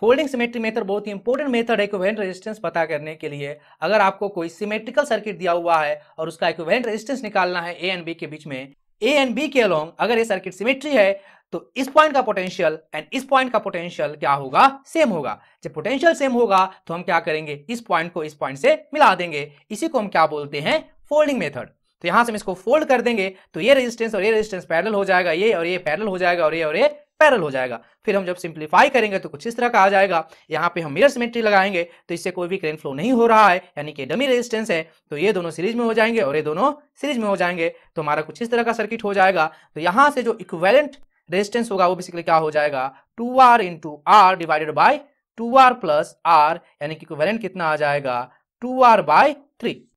folding symmetry method बहुत ही important method है इक्वेंट resistance पता करने के लिए अगर आपको कोई सिमेट्रिकल सर्किट दिया हुआ है और उसका इक्वेंट रेजिस्टेंस निकालना है ए एंड बी के बीच में ए एंड बी के अलोंग अगर ये सर्किट सिमेट्री है तो इस पॉइंट का पोटेंशियल एंड इस पॉइंट का पोटेंशियल क्या होगा सेम होगा जब पोटेंशियल सेम होगा तो हम क्या करेंगे इस पॉइंट को इस पॉइंट से मिला देंगे इसी को हम क्या बोलते हैं फोल्डिंग मेथड तो यहां से हम इसको फोल्ड कर देंगे तो ये रेजिस्टेंस और ये रेजिस्टेंस पैरल हो जाएगा ये और ये पैरल हो जाएगा और ये और ये पैरल हो जाएगा फिर हम जब सिंप्लीफाई करेंगे तो कुछ इस तरह का आ जाएगा यहाँ पे हम मिरर सिमेट्री लगाएंगे तो इससे कोई भी करेंट फ्लो नहीं हो रहा है यानी कि डमी रेजिस्टेंस है तो ये दोनों सीरीज में हो जाएंगे और ये दोनों सीरीज में हो जाएंगे तो हमारा कुछ इस तरह का सर्किट हो जाएगा तो यहाँ से जो इक्वेलेंट रेजिस्टेंस होगा वो बेसिकली क्या हो जाएगा two R into R divided by two R plus R यानी कि इक्वेलेंट कितना आ जाएगा टू आर बाई थ्री